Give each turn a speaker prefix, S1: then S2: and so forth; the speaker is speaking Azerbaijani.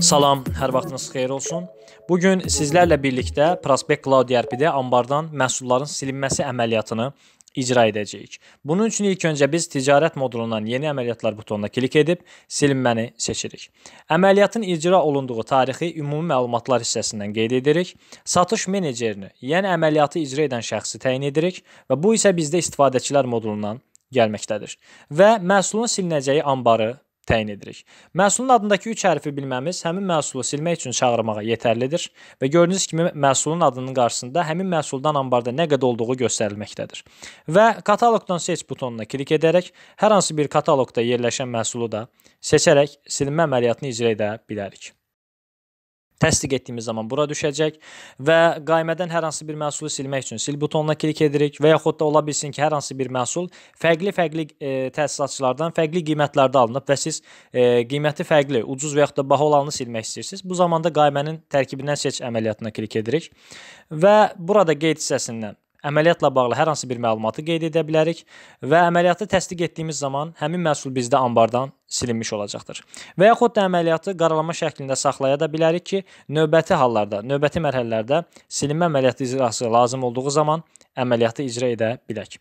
S1: Salam, hər vaxtınız xeyir olsun. Bu gün sizlərlə birlikdə Prospekt Cloud ERP-də anbardan məhsulların silinməsi əməliyyatını icra edəcəyik. Bunun üçün ilk öncə biz ticarət modulundan yeni əməliyyatlar butonuna klik edib silinməni seçirik. Əməliyyatın icra olunduğu tarixi ümumi məlumatlar hissəsindən qeyd edirik. Satış menecerini, yəni əməliyyatı icra edən şəxsi təyin edirik və bu isə bizdə istifadəçilər modulundan gəlməkdədir. Və məhsulun silinəcəyi anbarı təyin edirik. Məhsulun adındakı 3 hərfi bilməmiz həmin məhsulu silmək üçün çağırmağa yetərlidir və gördüyünüz kimi məhsulun adının qarşısında həmin məhsuldan anbarda nə qədər olduğu göstərilməkdədir. Və kataloqdan seç butonuna klik edərək hər hansı bir kataloqda yerləşən məhsulu da seçərək silinmə əməliyyatını icra edə bilərik təsdiq etdiyimiz zaman bura düşəcək və qaymədən hər hansı bir məhsulu silmək üçün sil butonuna klik edirik və yaxud da ola bilsin ki, hər hansı bir məhsul fərqli-fərqli e, təsisatçılardan fərqli qiymətlərdə alınıb və siz e, qiyməti fərqli, ucuz və yaxud da baha olanı silmək istəyirsiniz. Bu zamanda qaymənin tərkibindən seç əməliyyatına klik edirik və burada qeyd hissəsindən əməliyyatla bağlı hər hansı bir məlumatı qeyd edə bilərik və əməliyyatı təsdiq etdiyimiz zaman həmin məhsul bizdə anbardan silinmiş olacaqdır. Və yaxud da əməliyyatı qaralama şəklində saxlaya da bilərik ki, növbəti hallarda, növbəti mərhələlərdə silinmə əməliyyatı icrası lazım olduğu zaman əməliyyatı icra edə bilək.